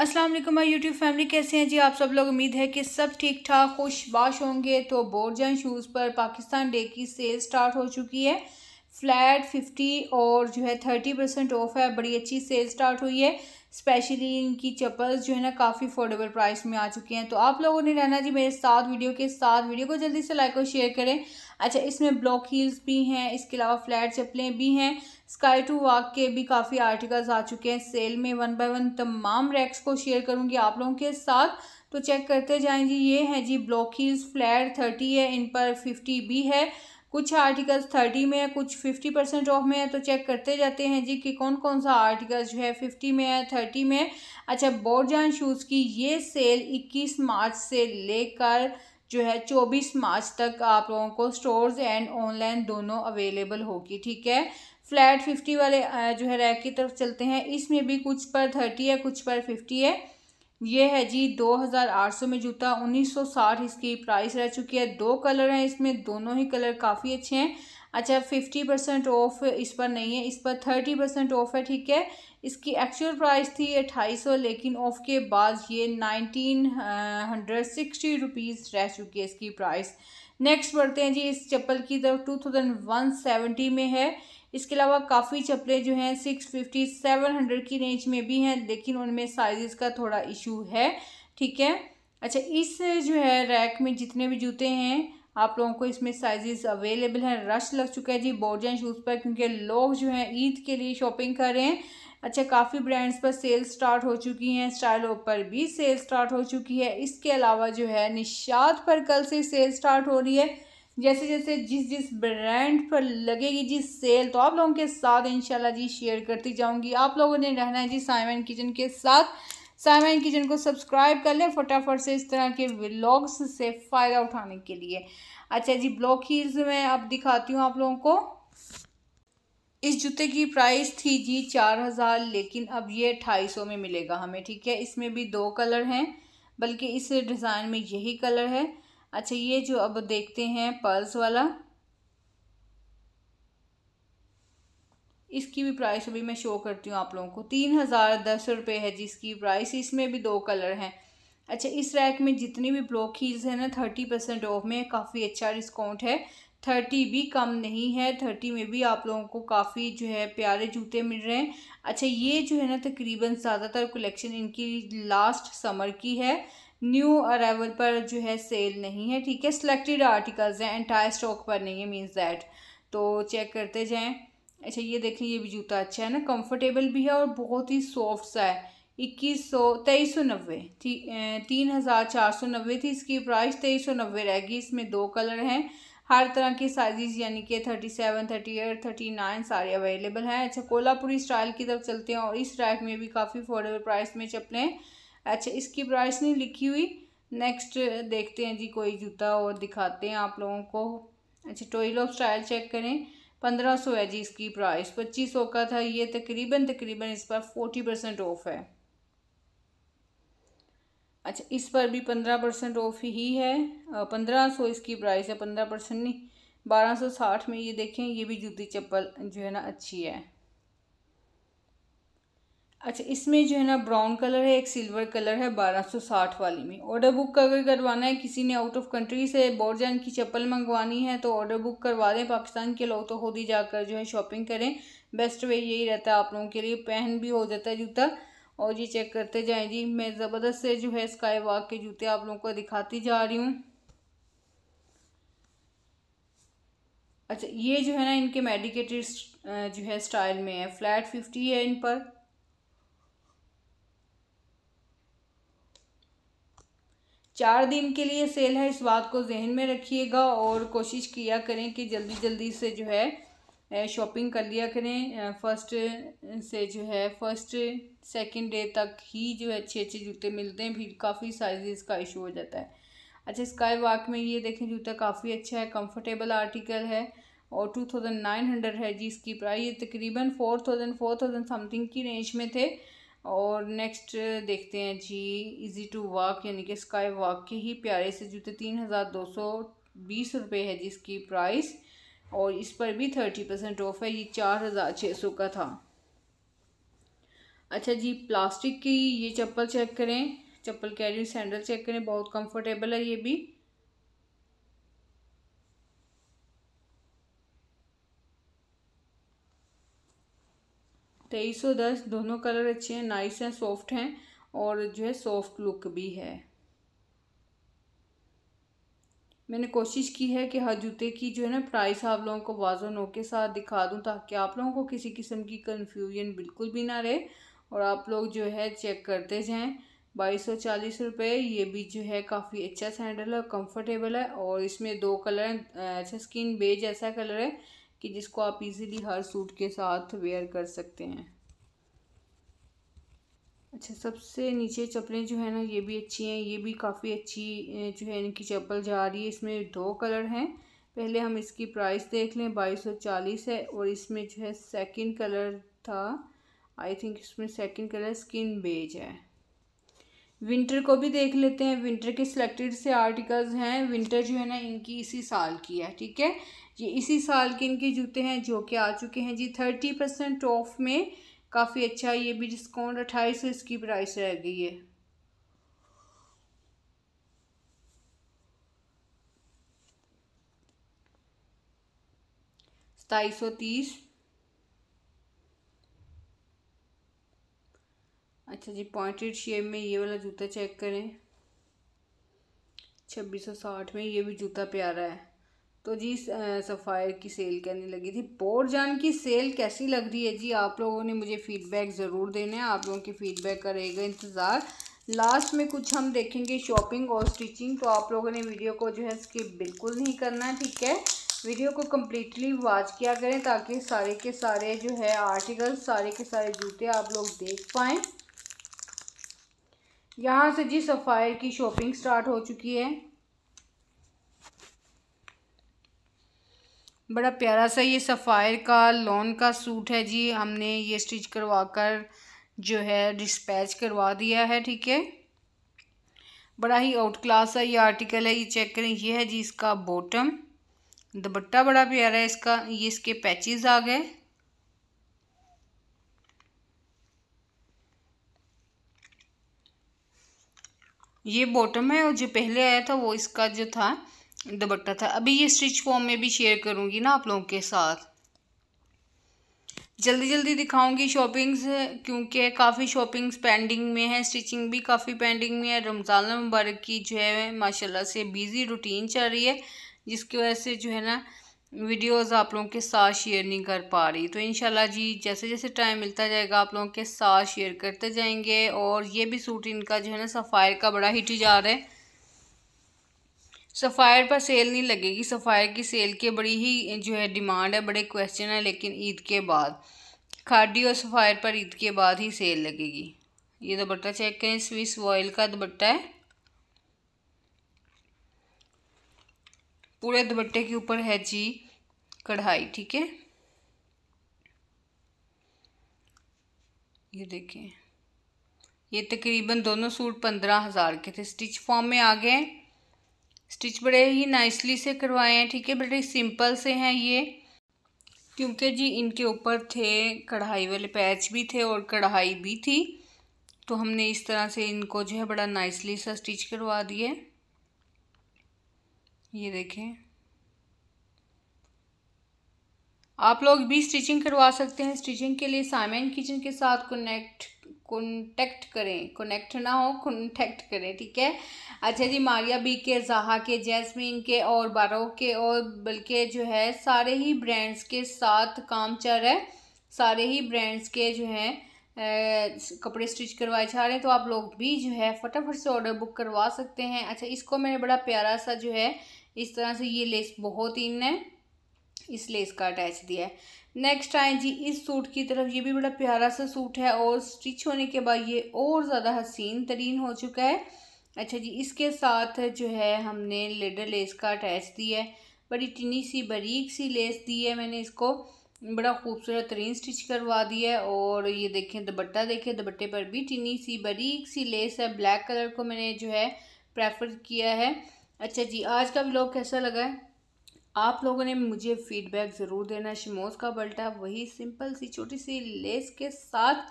अस्सलाम वालेकुम my YouTube family कैसे हैं जी आप सब लोग उम्मीद है कि सब ठीक ठाक खुशबाश होंगे तो बोर्जन शूज़ पर पाकिस्तान डे की सेल स्टार्ट हो चुकी है फ्लैट फिफ्टी और जो है थर्टी परसेंट ऑफ है बड़ी अच्छी सेल स्टार्ट हुई है स्पेशली इनकी चप्पल्स जो है ना काफ़ी अफोर्डेबल प्राइस में आ चुकी हैं तो आप लोगों ने रहना जी मेरे साथ वीडियो के साथ वीडियो को जल्दी से लाइक और शेयर करें अच्छा इसमें ब्लॉक हील्स भी हैं इसके अलावा फ्लैट चप्पलें भी हैं स्काई टू वॉक के भी काफ़ी आर्टिकल्स आ चुके हैं सेल में वन बाय वन तमाम रैक्स को शेयर करूँगी आप लोगों के साथ तो चेक करते जाएँ जी ये हैं जी ब्लॉक हील्स फ्लैट थर्टी है इन पर फिफ्टी भी है कुछ आर्टिकल्स थर्टी में है कुछ फिफ्टी परसेंट ऑफ में है तो चेक करते जाते हैं जी कि कौन कौन सा आर्टिकल्स जो है फिफ्टी में है थर्टी में है अच्छा बोरजान शूज़ की ये सेल इक्कीस मार्च से लेकर जो है चौबीस मार्च तक आप लोगों को स्टोर्स एंड ऑनलाइन दोनों अवेलेबल होगी ठीक है फ्लैट फिफ्टी वाले जो है रैक की तरफ चलते हैं इसमें भी कुछ पर थर्टी है कुछ पर फिफ्टी है ये है जी 2800 में जूता 1960 इसकी प्राइस रह चुकी है दो कलर हैं इसमें दोनों ही कलर काफ़ी अच्छे हैं अच्छा फिफ्टी परसेंट ऑफ इस पर नहीं है इस पर थर्टी परसेंट ऑफ है ठीक है इसकी एक्चुअल प्राइस थी अट्ठाईस सौ लेकिन ऑफ के बाद ये नाइनटीन हंड्रेड सिक्सटी रुपीज़ रह चुकी है इसकी प्राइस नेक्स्ट बढ़ते हैं जी इस चप्पल की तरफ टू थाउजेंड वन सेवेंटी में है इसके अलावा काफ़ी चप्पलें जो हैं सिक्स फिफ्टी सेवन हंड्रेड की रेंज में भी हैं लेकिन उनमें साइज़ का थोड़ा इशू है ठीक है अच्छा इस जो है रैक में जितने भी जूते हैं आप लोगों को इसमें साइजेस अवेलेबल हैं रश लग चुका है जी बोर्जन शूज़ पर क्योंकि लोग जो हैं ईद के लिए शॉपिंग कर रहे हैं अच्छा काफ़ी ब्रांड्स पर सेल स्टार्ट हो चुकी हैं स्टाइलो पर भी सेल स्टार्ट हो चुकी है इसके अलावा जो है निशात पर कल से सेल स्टार्ट हो रही है जैसे जैसे जिस जिस ब्रांड पर लगेगी जी सेल तो आप लोगों के साथ इंशाल्लाह जी शेयर करती जाऊंगी आप लोगों ने रहना है जी साइमन किचन के साथ साइमन किचन को सब्सक्राइब कर लें फटाफट से इस तरह के व्लॉग्स से फ़ायदा उठाने के लिए अच्छा जी ब्लॉक हील्स में अब दिखाती हूँ आप लोगों को इस जूते की प्राइस थी जी चार हज़ार लेकिन अब ये ढाई सौ में मिलेगा हमें ठीक है इसमें भी दो कलर हैं बल्कि इस डिज़ाइन में यही कलर है अच्छा ये जो अब देखते हैं पर्ल्स वाला इसकी भी प्राइस अभी मैं शो करती हूँ आप लोगों को तीन हज़ार दस रुपये है जिसकी प्राइस इसमें भी दो कलर हैं अच्छा इस रैक में जितनी भी ब्लॉक हील्स हैं ना थर्टी परसेंट ऑफ में काफ़ी अच्छा डिस्काउंट है थर्टी भी कम नहीं है थर्टी में भी आप लोगों को काफ़ी जो है प्यारे जूते मिल रहे हैं अच्छा ये जो है ना तकरीबन ज़्यादातर कलेक्शन इनकी लास्ट समर की है न्यू अरावल पर जो है सेल नहीं है ठीक है सिलेक्टेड आर्टिकल्स हैं एंटायर स्टॉक पर नहीं है मीन्स दैट तो चेक करते जाएँ अच्छा ये देखें ये भी जूता अच्छा है ना कम्फर्टेबल भी है और बहुत ही सॉफ्ट सा है इक्कीस सौ तेईस सौ नब्बे तीन हज़ार चार सौ नब्बे थी इसकी प्राइस तेईस सौ नब्बे रहेगी इसमें दो कलर हैं हर तरह के साइजेस यानी कि thirty seven thirty eight thirty nine सारे अवेलेबल हैं अच्छा कोल्हापुरी स्टाइल की तरफ चलते हैं और इस रैक में भी काफ़ी अफोर्डेबल प्राइस में चप्पलें अच्छा इसकी प्राइस नहीं लिखी हुई नेक्स्ट देखते हैं जी कोई जूता और दिखाते हैं आप लोगों को अच्छा टोईलॉप स्टाइल चेक करें पंद्रह सौ है जी इसकी प्राइस पच्चीस सौ का था ये तकरीबन तकरीबन इस पर फोर्टी परसेंट ऑफ है अच्छा इस पर भी पंद्रह परसेंट ऑफ ही है पंद्रह सौ इसकी प्राइस है पंद्रह परसेंट नहीं बारह सौ साठ में ये देखें ये भी जूती चप्पल जो है ना अच्छी है अच्छा इसमें जो है ना ब्राउन कलर है एक सिल्वर कलर है बारह सौ साठ वाली में ऑर्डर बुक अगर करवाना है किसी ने आउट ऑफ कंट्री से बोर्जान की चप्पल मंगवानी है तो ऑर्डर बुक करवा दें पाकिस्तान के लोग तो खुद ही जाकर जो है शॉपिंग करें बेस्ट वे यही रहता है आप लोगों के लिए पहन भी हो जाता है जूता और ये चेक करते जाएँ जी मैं ज़बरदस्त से जो है स्काई वॉक के जूते आप लोगों को दिखाती जा रही हूँ अच्छा ये जो है ना इनके मेडिकेटेड जो है स्टाइल में है फ्लैट फिफ्टी है इन पर चार दिन के लिए सेल है इस बात को जहन में रखिएगा और कोशिश किया करें कि जल्दी जल्दी से जो है शॉपिंग कर लिया करें फर्स्ट से जो है फर्स्ट सेकंड डे तक ही जो है अच्छे अच्छे जूते मिलते हैं फिर काफ़ी साइजेस का इशू हो जाता है अच्छा स्काई वॉक में ये देखें जूता काफ़ी अच्छा है कंफर्टेबल आर्टिकल है और टू थाउजेंड नाइन हंड्रेड है जिसकी प्राइस तकरीबन four thousand four thousand something की रेंज में थे और नेक्स्ट देखते हैं जी इजी टू वॉक यानी कि स्काई वॉक के ही प्यारे से जूते तीन हज़ार दो सौ बीस रुपये है जिसकी प्राइस और इस पर भी थर्टी परसेंट ऑफ है ये चार हज़ार छः सौ का था अच्छा जी प्लास्टिक की ये चप्पल चेक करें चप्पल कैरी सैंडल चेक करें बहुत कंफर्टेबल है ये भी तेईस सौ दस दोनों कलर अच्छे हैं नाइस हैं सॉफ्ट हैं और जो है सॉफ्ट लुक भी है मैंने कोशिश की है कि हर जूते की जो है ना प्राइस आप लोगों को वाजनों के साथ दिखा दूं ताकि आप लोगों को किसी किस्म की कन्फ्यूजन बिल्कुल भी ना रहे और आप लोग जो है चेक करते जाएं बाईस सौ चालीस रुपये ये भी जो है काफ़ी अच्छा सैंडल है कंफर्टेबल है और इसमें दो कलर हैं अच्छा स्किन बेज ऐसा कलर है कि जिसको आप इजीली हर सूट के साथ वेयर कर सकते हैं अच्छा सबसे नीचे चप्पलें जो है ना ये भी अच्छी हैं ये भी काफ़ी अच्छी जो है इनकी चप्पल जा रही है इसमें दो कलर हैं पहले हम इसकी प्राइस देख लें बाईस सौ चालीस है और इसमें जो है सेकंड कलर था आई थिंक इसमें सेकंड कलर स्किन बेज है विंटर को भी देख लेते हैं विंटर के सिलेक्टेड से आर्टिकल्स हैं विंटर जो है ना इनकी इसी साल की है ठीक है ये इसी साल के इनके जूते हैं जो कि आ चुके हैं जी थर्टी परसेंट ऑफ में काफ़ी अच्छा ये भी डिस्काउंट अट्ठाईस सौ इसकी प्राइस रह गई है सताईस सौ तीस अच्छा जी पॉइंटेड शेप में ये वाला जूता चेक करें छब्बीस सौ साठ में ये भी जूता प्यारा है तो जी सफ़ायर की सेल कहने लगी थी जान की सेल कैसी लग रही है जी आप लोगों ने मुझे फ़ीडबैक ज़रूर देना है आप लोगों की फ़ीडबैक का रहेगा इंतज़ार लास्ट में कुछ हम देखेंगे शॉपिंग और स्टिचिंग तो आप लोगों ने वीडियो को जो है स्किप बिल्कुल नहीं करना है ठीक है वीडियो को कम्प्लीटली वॉच किया करें ताकि सारे के सारे जो है आर्टिकल सारे के सारे जूते आप लोग देख पाएँ यहाँ से जी सफ़ायर की शॉपिंग स्टार्ट हो चुकी है बड़ा प्यारा सा ये सफ़ायर का लॉन का सूट है जी हमने ये स्टिच करवा कर जो है डिस्पैच करवा दिया है ठीक है बड़ा ही आउट क्लास है ये आर्टिकल है ये चेक करें ये है जी इसका बॉटम दुपट्टा बड़ा प्यारा है इसका ये इसके पैचेस आ गए ये बॉटम है और जो पहले आया था वो इसका जो था दुपट्टा था अभी ये स्टिच फॉर्म में भी शेयर करूँगी ना आप लोगों के साथ जल्दी जल्दी दिखाऊंगी शॉपिंग्स क्योंकि काफ़ी शॉपिंग्स पेंडिंग में है स्टिचिंग भी काफ़ी पेंडिंग में है रमज़ान मुबारक की जो है माशाल्लाह से बिज़ी रूटीन चल रही है जिसकी वजह से जो है ना वीडियोस आप लोगों के साथ शेयर नहीं कर पा रही तो इन जी जैसे जैसे टाइम मिलता जाएगा आप लोगों के साथ शेयर करते जाएंगे और ये भी सूट इनका जो है ना सफ़ायर का बड़ा हिट ही जा रहा है सफ़ायर पर सेल नहीं लगेगी सफ़ायर की सेल के बड़ी ही जो है डिमांड है बड़े क्वेश्चन है लेकिन ईद के बाद खाडी और सफ़ायर पर ईद के बाद ही सेल लगेगी ये दुपट्टा चेक करें स्विस वॉयल का दुपट्टा है पूरे दुपट्टे के ऊपर है जी कढ़ाई ठीक है ये देखें ये तकरीबन दोनों सूट पंद्रह हज़ार के थे स्टिच फॉर्म में आ गए स्टिच बड़े ही नाइसली से करवाए हैं ठीक है बड़े सिंपल से हैं ये क्योंकि जी इनके ऊपर थे कढ़ाई वाले पैच भी थे और कढ़ाई भी थी तो हमने इस तरह से इनको जो है बड़ा नाइसली सा स्टिच करवा दिए ये देखें आप लोग भी स्टिचिंग करवा सकते हैं स्टिचिंग के लिए साइमन किचन के साथ कनेक्ट कॉन्टेक्ट करें कनेक्ट ना हो कॉन्टेक्ट करें ठीक है अच्छा जी मारिया बी के जहा के जैस्मीन के और बारो के और बल्कि जो है सारे ही ब्रांड्स के साथ काम चल रहा है सारे ही ब्रांड्स के जो हैं कपड़े स्टिच करवाए जा रहे हैं तो आप लोग भी जो है फटाफट से ऑर्डर बुक करवा सकते हैं अच्छा इसको मैंने बड़ा प्यारा सा जो है इस तरह से ये लेस बहुत इन है इसलिए इसका अटैच दिया है नेक्स्ट आए जी इस सूट की तरफ ये भी बड़ा प्यारा सा सूट है और स्टिच होने के बाद ये और ज़्यादा हसीन तरीन हो चुका है अच्छा जी इसके साथ जो है हमने लेडर लेस का अटैच दिया है बड़ी टिनी सी बारीक सी लेस दी है मैंने इसको बड़ा खूबसूरत तरीन स्टिच करवा दिया है और ये देखें दुपट्टा देखें दुपट्टे पर भी टिनी सी बारीक सी लेस है ब्लैक कलर को मैंने जो है प्रेफर किया है अच्छा जी आज का ब्लॉग कैसा लगा है आप लोगों ने मुझे फीडबैक ज़रूर देना शिमोज का बल्टा वही सिंपल सी छोटी सी लेस के साथ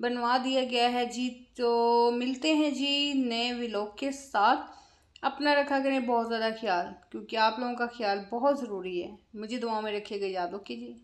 बनवा दिया गया है जी तो मिलते हैं जी नए व्लॉग के साथ अपना रखा करें बहुत ज़्यादा ख्याल क्योंकि आप लोगों का ख्याल बहुत ज़रूरी है मुझे दुआ में रखिएगा याद रखिए जी